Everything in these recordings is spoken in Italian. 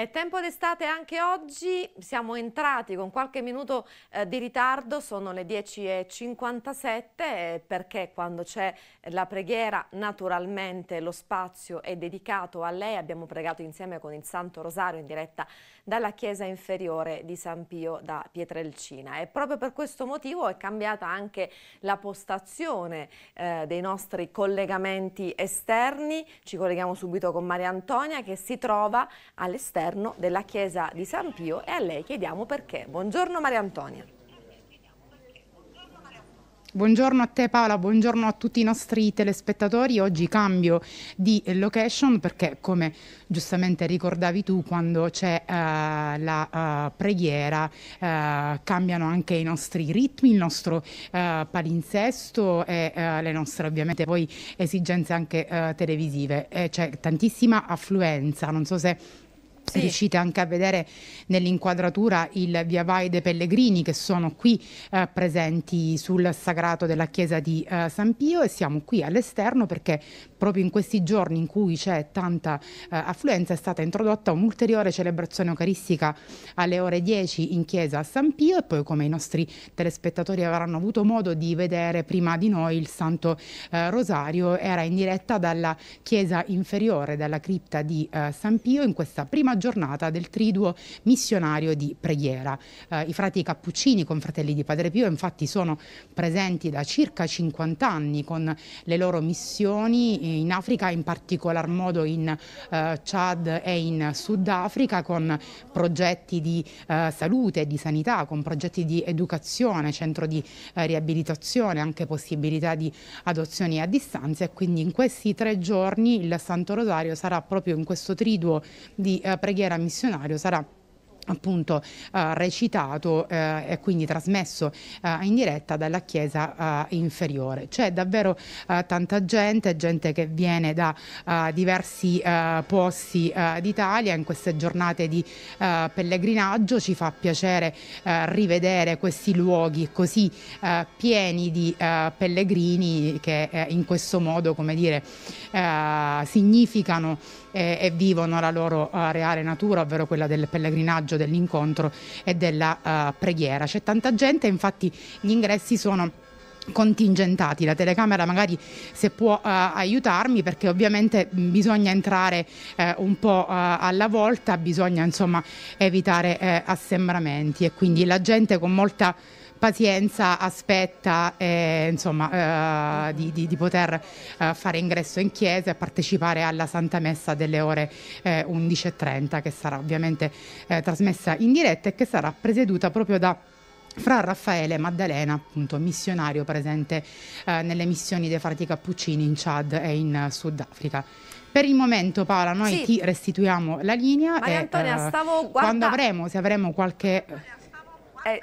È tempo d'estate anche oggi, siamo entrati con qualche minuto eh, di ritardo, sono le 10.57 eh, perché quando c'è la preghiera naturalmente lo spazio è dedicato a lei, abbiamo pregato insieme con il Santo Rosario in diretta dalla chiesa inferiore di San Pio da Pietrelcina e proprio per questo motivo è cambiata anche la postazione eh, dei nostri collegamenti esterni, ci colleghiamo subito con Maria Antonia che si trova all'esterno all'interno della chiesa di San Pio e a lei chiediamo perché. Buongiorno Maria Antonia. Buongiorno a te Paola, buongiorno a tutti i nostri telespettatori. Oggi cambio di location perché come giustamente ricordavi tu quando c'è uh, la uh, preghiera uh, cambiano anche i nostri ritmi, il nostro palinsesto e le nostre ovviamente poi esigenze anche televisive. E c'è tantissima affluenza, non so se sì. riuscite anche a vedere nell'inquadratura il Via Vai dei Pellegrini che sono qui eh, presenti sul sagrato della chiesa di eh, San Pio e siamo qui all'esterno perché proprio in questi giorni in cui c'è tanta eh, affluenza è stata introdotta un'ulteriore celebrazione eucaristica alle ore 10 in chiesa a San Pio e poi come i nostri telespettatori avranno avuto modo di vedere prima di noi il Santo eh, Rosario era in diretta dalla chiesa inferiore, dalla cripta di eh, San Pio in questa prima giornata del triduo missionario di preghiera. Eh, I frati cappuccini, con fratelli di Padre Pio, infatti sono presenti da circa 50 anni con le loro missioni eh, in Africa, in particolar modo in eh, Chad e in Sudafrica, con progetti di eh, salute e di sanità, con progetti di educazione, centro di eh, riabilitazione, anche possibilità di adozioni a distanza e quindi in questi tre giorni il Santo Rosario sarà proprio in questo triduo di eh, preghiera preghiera missionario sarà appunto eh, recitato eh, e quindi trasmesso eh, in diretta dalla chiesa eh, inferiore. C'è davvero eh, tanta gente, gente che viene da eh, diversi posti d'Italia in queste giornate di pellegrinaggio, ci fa piacere rivedere questi luoghi così pieni di pellegrini che in questo modo, come dire, significano eh, e vivono la loro uh, reale natura, ovvero quella del pellegrinaggio, dell'incontro e della uh, preghiera. C'è tanta gente, infatti gli ingressi sono contingentati. La telecamera magari se può uh, aiutarmi perché ovviamente mm, bisogna entrare uh, un po' uh, alla volta, bisogna insomma evitare assembramenti e quindi la gente con molta pazienza aspetta eh, insomma, eh, di, di, di, poter eh, fare ingresso in chiesa e partecipare alla Santa Messa delle ore 11.30 eh, che sarà ovviamente eh, trasmessa in diretta e che sarà presieduta proprio da fra Raffaele Maddalena, appunto missionario presente eh, nelle missioni dei frati cappuccini in Chad e in Sudafrica. Per il momento Paola, noi sì. ti restituiamo la linea Maria e Antonia, stavo, guardando... quando avremo, se avremo qualche... Eh,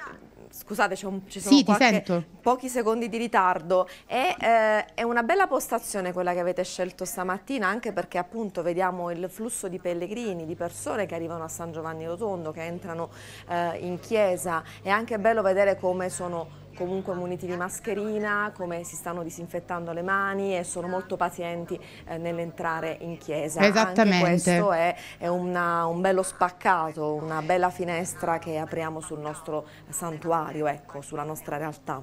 Scusate, c'è un, ci sono sì, qualche, pochi secondi di ritardo. E, eh, è una bella postazione quella che avete scelto stamattina, anche perché appunto vediamo il flusso di pellegrini, di persone che arrivano a San Giovanni Rotondo, che entrano eh, in chiesa. È anche bello vedere come sono comunque muniti di mascherina, come si stanno disinfettando le mani e sono molto pazienti eh, nell'entrare in chiesa. Esattamente. Anche questo è, è una, un bello spaccato, una bella finestra che apriamo sul nostro santuario, ecco, sulla nostra realtà.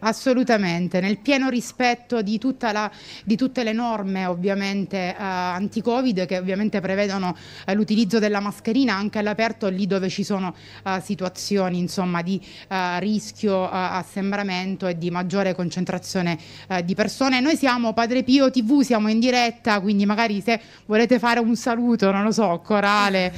Assolutamente, nel pieno rispetto di, la, di tutte le norme ovviamente eh, anti-Covid che ovviamente prevedono eh, l'utilizzo della mascherina anche all'aperto lì dove ci sono eh, situazioni insomma, di eh, rischio eh, assembramento e di maggiore concentrazione eh, di persone. Noi siamo Padre Pio TV, siamo in diretta, quindi magari se volete fare un saluto, non lo so, corale,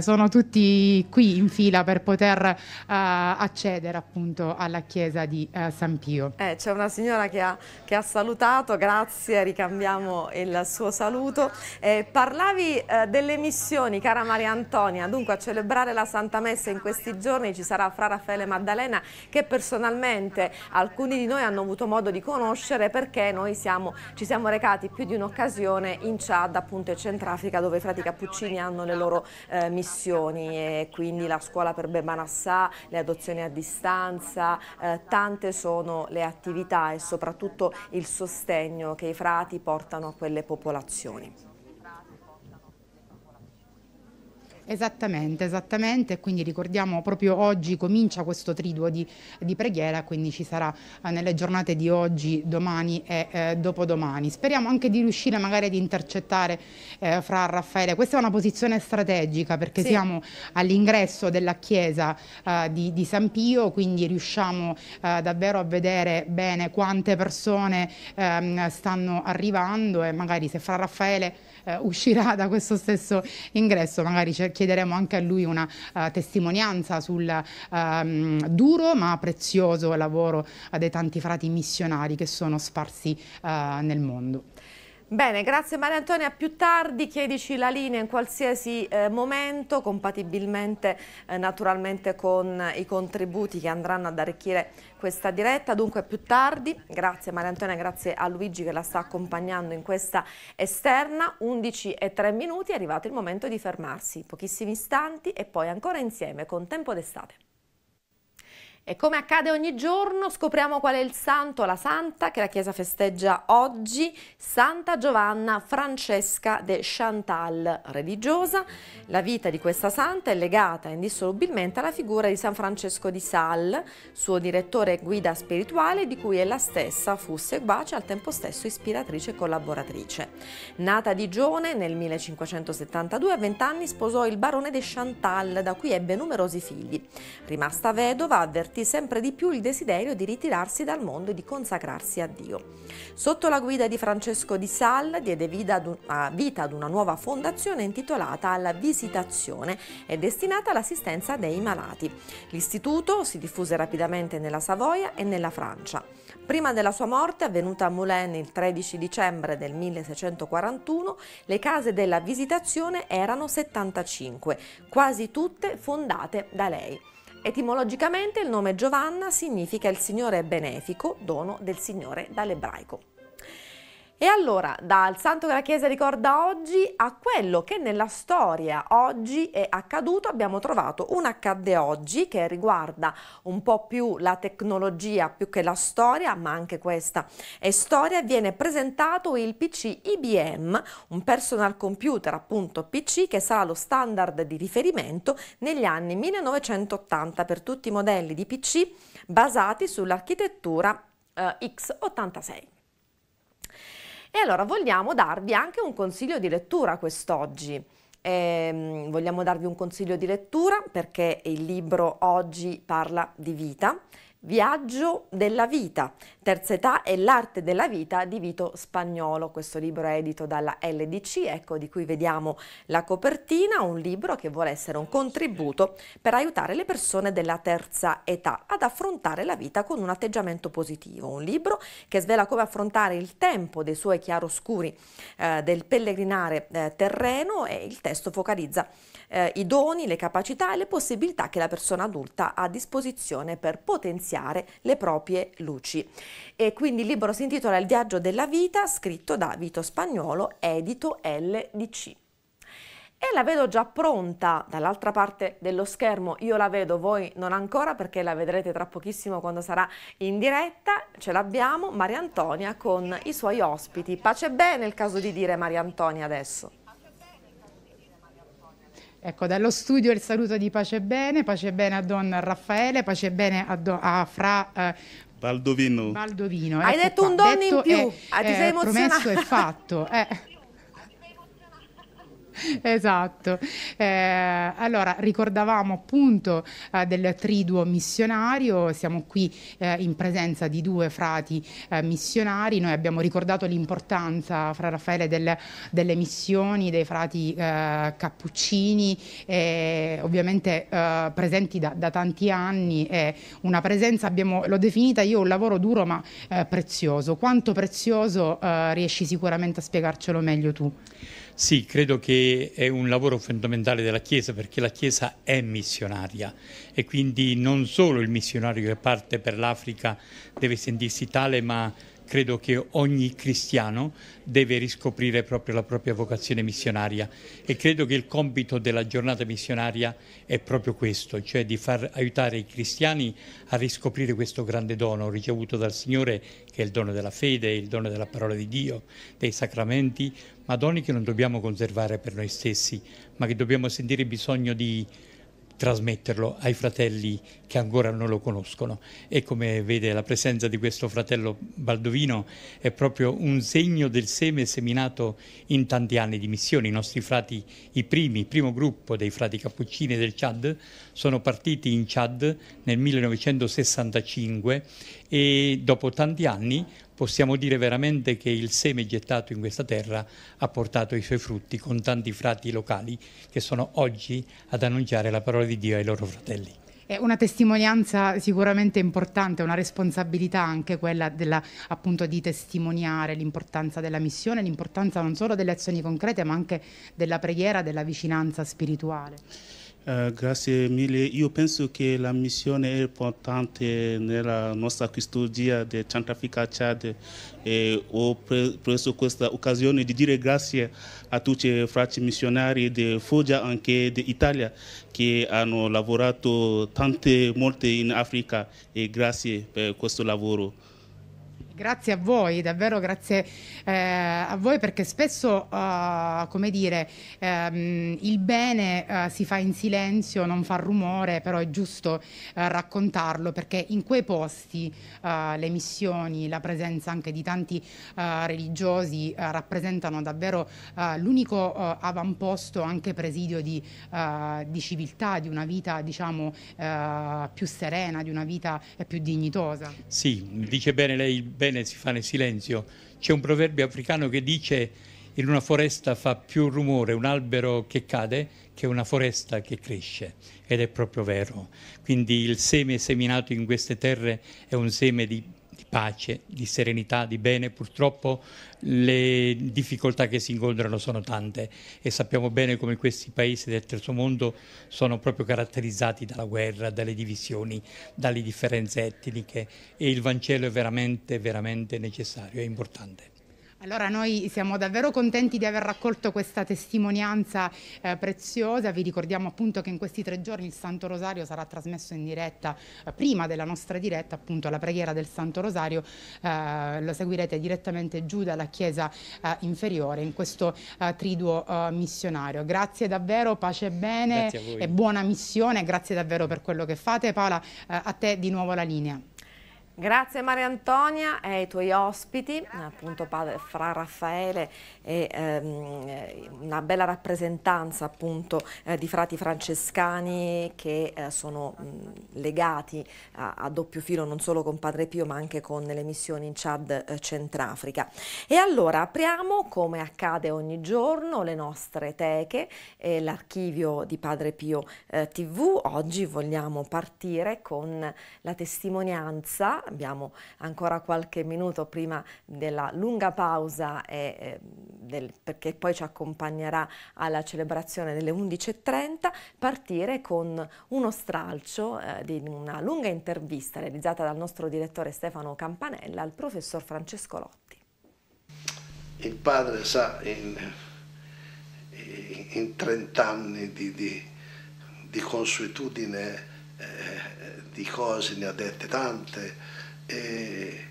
sono tutti qui in fila per poter accedere appunto alla chiesa di eh, San Pio. Eh, c'è una signora che ha, che ha, salutato, grazie, ricambiamo il suo saluto. Eh, parlavi eh, delle missioni, cara Maria Antonia, dunque a celebrare la Santa Messa in questi giorni ci sarà Fra Raffaele Maddalena che personalmente alcuni di noi hanno avuto modo di conoscere perché noi siamo, ci siamo recati più di un'occasione in Chad, appunto in Centrafrica, dove i frati cappuccini hanno le loro eh, missioni e quindi la scuola per Bebanassà, le adozioni a distanza, eh, tante sono sono le attività e soprattutto il sostegno che i frati portano a quelle popolazioni. Esattamente, esattamente, quindi ricordiamo proprio oggi comincia questo triduo di, di preghiera, quindi ci sarà eh, nelle giornate di oggi, domani e eh, dopodomani. Speriamo anche di riuscire magari ad intercettare eh, fra Raffaele, questa è una posizione strategica perché sì. siamo all'ingresso della chiesa eh, di, di, San Pio, quindi riusciamo eh, davvero a vedere bene quante persone ehm, stanno arrivando e magari se fra Raffaele eh, uscirà da questo stesso ingresso, magari chiederemo anche a lui una uh, testimonianza sul um, duro ma prezioso lavoro eh, dei tanti frati missionari che sono sparsi uh, nel mondo. Bene, grazie Maria Antonia. Più tardi chiedici la linea in qualsiasi eh, momento, compatibilmente eh, naturalmente con eh, i contributi che andranno ad arricchire questa diretta. Dunque più tardi, grazie Maria Antonia, grazie a Luigi che la sta accompagnando in questa esterna. 11 e 3 minuti, è arrivato il momento di fermarsi, pochissimi istanti e poi ancora insieme con Tempo d'estate. E come accade ogni giorno, scopriamo qual è il santo, la santa che la Chiesa festeggia oggi, Santa Giovanna Francesca de Chantal, religiosa. La vita di questa santa è legata indissolubilmente alla figura di San Francesco di Sal, suo direttore e guida spirituale, di cui ella stessa fu seguace e al tempo stesso ispiratrice e collaboratrice. Nata a Digione nel 1572, a 20 anni sposò il barone de Chantal, da cui ebbe numerosi figli. Rimasta vedova, avvertì sentì sempre di più il desiderio di ritirarsi dal mondo e di consacrarsi a Dio. Sotto la guida di Francesco di Sal diede ah, vita ad una nuova fondazione intitolata alla Visitazione e destinata all'assistenza dei malati. L'istituto si diffuse rapidamente nella Savoia e nella Francia. Prima della sua morte, avvenuta a Moulin il 13 dicembre del 1641, le case della Visitazione erano 75, quasi tutte fondate da lei. Etimologicamente il nome Giovanna significa il Signore benefico, dono del Signore dall'ebraico. E allora, dal santo che la Chiesa ricorda oggi a quello che nella storia oggi è accaduto, abbiamo trovato un accadde oggi che riguarda un po' più la tecnologia più che la storia, ma anche questa è storia, viene presentato il PC IBM, un personal computer appunto PC che sarà lo standard di riferimento negli anni 1980 per tutti i modelli di PC basati sull'architettura eh, x86. E allora vogliamo darvi anche un consiglio di lettura quest'oggi. Eh, vogliamo darvi un consiglio di lettura perché il libro oggi parla di vita Viaggio della vita, terza età e l'arte della vita di Vito Spagnolo. Questo libro è edito dalla LDC, ecco di cui vediamo la copertina, un libro che vuole essere un contributo per aiutare le persone della terza età ad affrontare la vita con un atteggiamento positivo. Un libro che svela come affrontare il tempo dei suoi chiaroscuri eh, del pellegrinare eh, terreno e il testo focalizza eh, i doni, le capacità e le possibilità che la persona adulta ha a disposizione per potenziare potenziare le proprie luci. E quindi il libro si intitola Il viaggio della vita, scritto da Vito Spagnolo, edito LDC e la vedo già pronta dall'altra parte dello schermo. Io la vedo, voi non ancora perché la vedrete tra pochissimo quando sarà in diretta. Ce l'abbiamo Maria Antonia con i suoi ospiti. Pace bene il caso di dire Maria Antonia adesso. Ecco, dallo studio il saluto di Pace Bene, Pace Bene a Don Raffaele, Pace Bene a, do, a Fra eh, Baldovino. Baldovino. Hai ecco detto qua. un don detto in più, è, ah, ti è, sei emozionato. Promesso e fatto. Eh. esatto. Eh, allora, ricordavamo appunto eh, del triduo missionario, siamo qui eh, in presenza di due frati eh, missionari, noi abbiamo ricordato l'importanza, fra Raffaele, del, delle missioni dei frati eh, cappuccini, ovviamente eh, presenti da, da, tanti anni, è una presenza, abbiamo, l'ho definita io un lavoro duro ma prezioso. Quanto prezioso riesci sicuramente a spiegarcelo meglio tu? Sì, credo che è un lavoro fondamentale della Chiesa perché la Chiesa è missionaria e quindi non solo il missionario che parte per l'Africa deve sentirsi tale ma credo che ogni cristiano deve riscoprire proprio la propria vocazione missionaria e credo che il compito della giornata missionaria è proprio questo, cioè di far aiutare i cristiani a riscoprire questo grande dono ricevuto dal Signore che è il dono della fede, il dono della parola di Dio, dei sacramenti, ma doni che non dobbiamo conservare per noi stessi, ma che dobbiamo sentire bisogno di trasmetterlo ai fratelli che ancora non lo conoscono e come vede la presenza di questo fratello Baldovino è proprio un segno del seme seminato in tanti anni di missione. I nostri frati, i primi, il primo gruppo dei frati cappuccini del Chad sono partiti in Chad nel 1965 e dopo tanti anni possiamo dire veramente che il seme gettato in questa terra ha portato i suoi frutti con tanti frati locali che sono oggi ad annunciare la parola di Dio ai loro fratelli. È una testimonianza sicuramente importante, una responsabilità anche quella della, appunto di testimoniare l'importanza della missione, l'importanza non solo delle azioni concrete ma anche della preghiera, della vicinanza spirituale. Eh, grazie mille. Io penso che la missione è importante nella nostra custodia del Centrafrica Chad e ho preso questa occasione di dire grazie a tutti i frati missionari di Foggia e anche d'Italia che hanno lavorato tante, volte in Africa e grazie per questo lavoro. Grazie a voi, davvero grazie eh, a voi perché spesso, uh, come dire, ehm, il bene uh, si fa in silenzio, non fa rumore, però è giusto uh, raccontarlo perché in quei posti le missioni, la presenza anche di tanti religiosi rappresentano davvero l'unico avamposto, anche presidio di, di, civiltà, di una vita diciamo più serena, di una vita più dignitosa. Sì, dice bene lei il bene si fa nel silenzio. C'è un proverbio africano che dice in una foresta fa più rumore un albero che cade che una foresta che cresce ed è proprio vero. Quindi il seme seminato in queste terre è un seme di di pace, di serenità, di bene. Purtroppo le difficoltà che si incontrano sono tante e sappiamo bene come questi paesi del terzo mondo sono proprio caratterizzati dalla guerra, dalle divisioni, dalle differenze etniche e il Vangelo è veramente, veramente necessario e importante. Allora noi siamo davvero contenti di aver raccolto questa testimonianza eh, preziosa, vi ricordiamo appunto che in questi tre giorni il Santo Rosario sarà trasmesso in diretta, eh, prima della nostra diretta appunto la preghiera del Santo Rosario, eh, lo seguirete direttamente giù dalla chiesa eh, inferiore in questo eh, triduo eh, missionario. Grazie davvero, pace e bene e buona missione, grazie davvero per quello che fate. Paola, a te di nuovo la linea. Grazie Maria Antonia e ai tuoi ospiti, appunto padre, fra Raffaele e ehm, una bella rappresentanza appunto eh, di frati francescani che eh, sono mh, legati a, a, doppio filo non solo con Padre Pio ma anche con le missioni in Chad eh, Centrafrica. E allora apriamo come accade ogni giorno le nostre teche e l'archivio di Padre Pio eh, TV. Oggi vogliamo partire con la testimonianza abbiamo ancora qualche minuto prima della lunga pausa e, eh, del, perché poi ci accompagnerà alla celebrazione delle 11.30, partire con uno stralcio eh, di una lunga intervista realizzata dal nostro direttore Stefano Campanella al professor Francesco Lotti. Il padre sa in, in 30 anni di, di, di consuetudine eh, eh, di cose, ne ha dette tante, e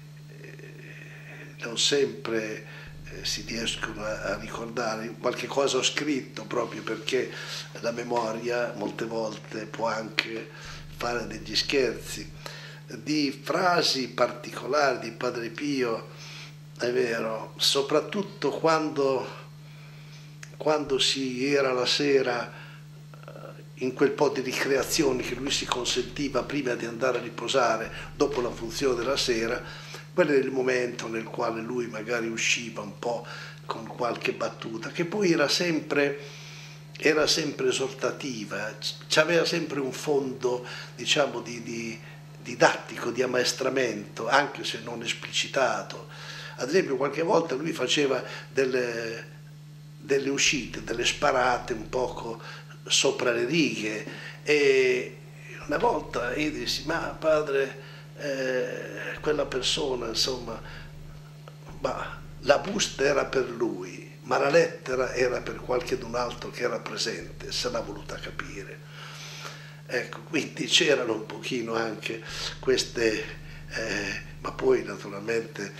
non sempre eh, si riescono a ricordare, qualche cosa ho scritto proprio perché la memoria molte volte può anche fare degli scherzi, di frasi particolari di Padre Pio, è vero, soprattutto quando, quando si era la sera in quel po' di ricreazioni che lui si consentiva prima di andare a riposare dopo la funzione della sera, quello era il momento nel quale lui magari usciva un po' con qualche battuta, che poi era sempre, era sempre esortativa, aveva sempre un fondo diciamo, di, di, didattico, di ammaestramento, anche se non esplicitato. Ad esempio qualche volta lui faceva delle, delle uscite, delle sparate un poco sopra le righe e una volta io dissi ma padre eh, quella persona insomma ma la busta era per lui ma la lettera era per qualche d'un altro che era presente se l'ha voluta capire ecco quindi c'erano un pochino anche queste eh, ma poi naturalmente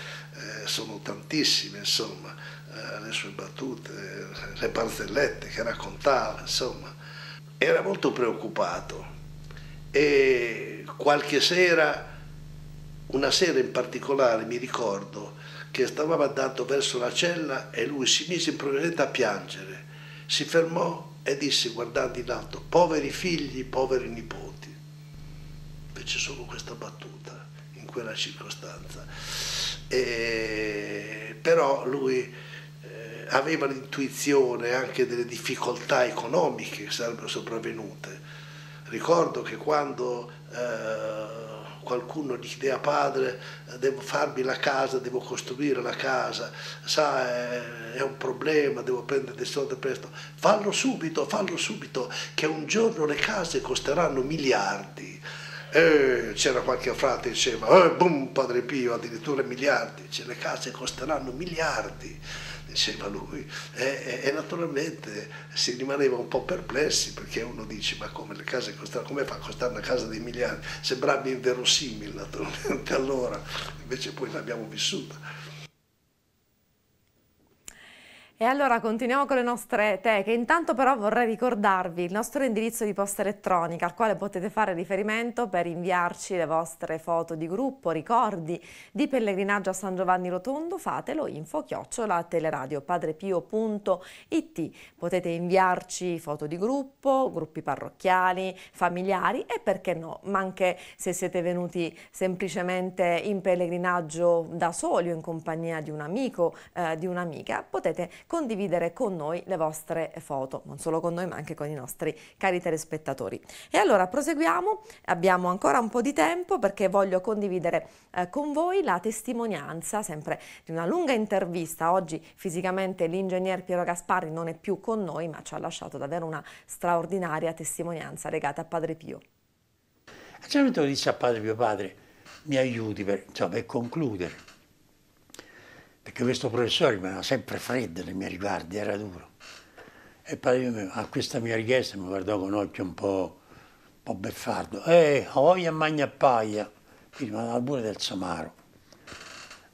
eh, sono tantissime insomma eh, le sue battute, le barzellette che raccontava, insomma. Era molto preoccupato e qualche sera, una sera in particolare, mi ricordo, che stavamo andando verso la cella e lui si mise improvvisamente a piangere. Si fermò e disse guardando in alto, poveri figli, poveri nipoti. Fece solo questa battuta in quella circostanza. E... Però lui aveva l'intuizione anche delle difficoltà economiche che sarebbero sopravvenute. Ricordo che quando eh, qualcuno gli a padre devo farmi la casa, devo costruire la casa, sa è, è un problema, devo prendere dei soldi presto, fallo subito, fallo subito, che un giorno le case costeranno miliardi. c'era qualche frate che diceva, eh, boom, padre Pio, addirittura miliardi, cioè, le case costeranno miliardi diceva lui, e, e, e, naturalmente si rimaneva un po' perplessi perché uno dice ma come le case costano, come fa a costare una casa dei miliardi? Sembrava inverosimile naturalmente allora, invece poi l'abbiamo vissuta. E allora continuiamo con le nostre teche, intanto però vorrei ricordarvi il nostro indirizzo di posta elettronica al quale potete fare riferimento per inviarci le vostre foto di gruppo, ricordi di pellegrinaggio a San Giovanni Rotondo, fatelo info chiocciola teleradiopadrepio.it potete inviarci foto di gruppo, gruppi parrocchiali, familiari e perché no, ma anche se siete venuti semplicemente in pellegrinaggio da soli o in compagnia di un amico, eh, di un'amica, potete condividere con noi le vostre foto, non solo con noi ma anche con i nostri cari telespettatori. E allora proseguiamo, abbiamo ancora un po' di tempo perché voglio condividere eh, con voi la testimonianza sempre di una lunga intervista. Oggi fisicamente l'ingegner Piero Gasparri non è più con noi ma ci ha lasciato davvero una straordinaria testimonianza legata a Padre Pio. A un certo punto dice a Padre Pio Padre mi aiuti per, cioè, per concludere perché questo professore rimaneva sempre freddo nei miei riguardi, era duro. E poi a questa mia richiesta mi guardò con un occhio un po', un po beffardo. Eh, ho voglia magna paia, mi rimaneva pure del somaro.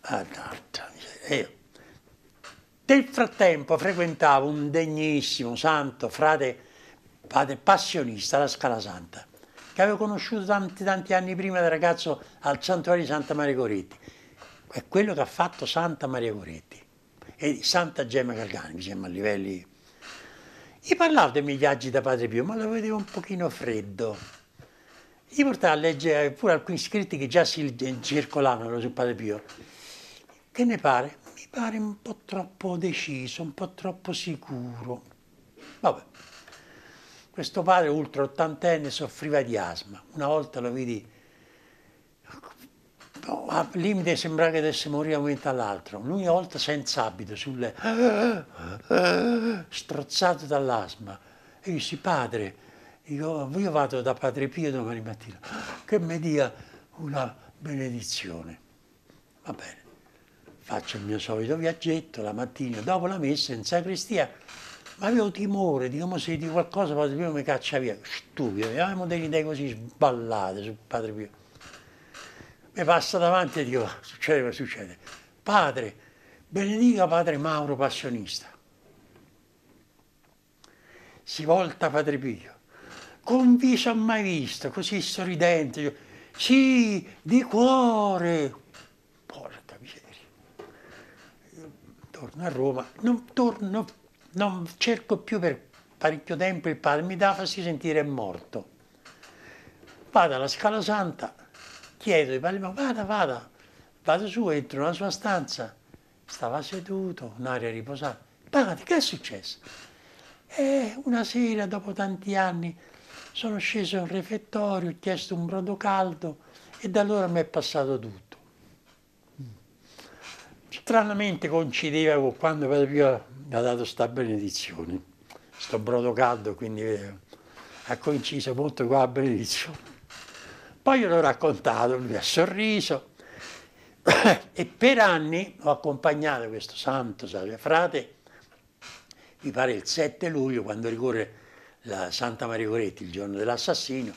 Adatta, ah, io. Nel frattempo frequentavo un degnissimo santo frate, frate passionista alla Scala Santa, che avevo conosciuto tanti, tanti anni prima da ragazzo al santuario di Santa Maria Coretti è quello che ha fatto Santa Maria Coretti e Santa Gemma Calcani, diciamo a livelli... Gli parlavo dei miei viaggi da Padre Pio, ma lo vedevo un pochino freddo. Gli portavo a leggere pure alcuni scritti che già si circolavano su Padre Pio. Che ne pare? Mi pare un po' troppo deciso, un po' troppo sicuro. Vabbè. Questo padre ultra ottantenne soffriva di asma. Una volta lo vidi No, a limite sembrava che desse morire da un momento all'altro. L'unica volta senza abito, sulle... Eh, strozzato dall'asma. E io dissi, padre, io, io vado da padre Pio domani mattina, che mi dia una benedizione. Va bene faccio il mio solito viaggetto la mattina dopo la messa in sacrestia, ma avevo timore, di diciamo, come se di qualcosa Padre Pio mi caccia via, stupido, avevamo delle idee così sballate su Padre Pio mi passa davanti e dico, succede cosa succede. Padre, benedica padre Mauro Passionista. Si volta padre Pio, con viso mai visto, così sorridente. Io, sì, di cuore. Porca miseria. Torno a Roma, non torno, non cerco più per parecchio tempo il padre, mi dà farsi sentire morto. Vado alla Scala Santa, chiedo, ma vada, vada, vado su, entro nella sua stanza, stava seduto, un'aria riposata, Pagati, che è successo? E eh, una sera, dopo tanti anni, sono sceso in refettorio, ho chiesto un brodo caldo e da allora mi è passato tutto. Stranamente coincideva con quando Padre Pio mi ha dato sta benedizione, sto brodo caldo, quindi eh, ha coinciso molto con la benedizione. Poi l'ho raccontato, lui ha sorriso e per anni ho accompagnato questo santo Savio Frate, mi pare il 7 luglio, quando ricorre la Santa Maria Coretti, il giorno dell'assassinio,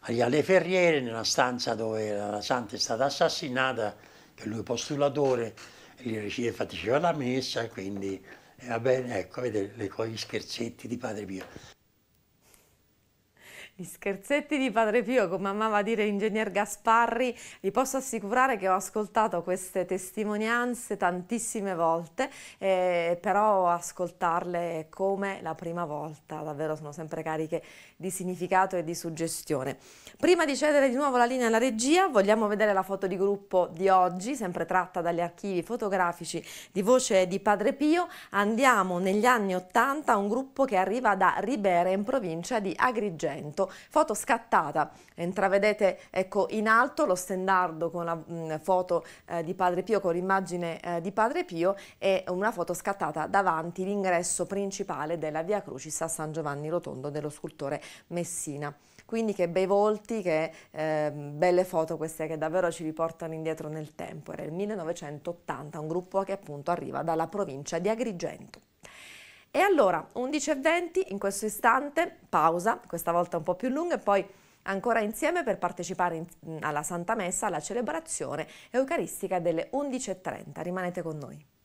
alle Ferriere, nella stanza dove la santa è stata assassinata, che lui è postulatore, e gli faceva la messa, quindi eh, va bene, ecco, vedete, gli scherzetti di Padre Pio. Gli scherzetti di Padre Pio, come amava dire l'ingegner Gasparri, vi posso assicurare che ho ascoltato queste testimonianze tantissime volte, eh, però ascoltarle come la prima volta, davvero sono sempre cariche di significato e di suggestione. Prima di cedere di nuovo la linea alla regia, vogliamo vedere la foto di gruppo di oggi, sempre tratta dagli archivi fotografici di voce di Padre Pio. Andiamo negli anni Ottanta, a un gruppo che arriva da Ribera in provincia di Agrigento foto scattata, intravedete ecco, in alto lo stendardo con la mh, mm, foto eh, di Padre Pio, con l'immagine eh, di Padre Pio e una foto scattata davanti l'ingresso principale della Via Crucis a San Giovanni Rotondo dello scultore Messina. Quindi che bei volti, che eh, belle foto queste che davvero ci riportano indietro nel tempo. Era il 1980, un gruppo che appunto arriva dalla provincia di Agrigento. E allora, 11.20, in questo istante, pausa, questa volta un po' più lunga e poi ancora insieme per partecipare in, alla Santa Messa, alla celebrazione eucaristica delle 11.30. Rimanete con noi.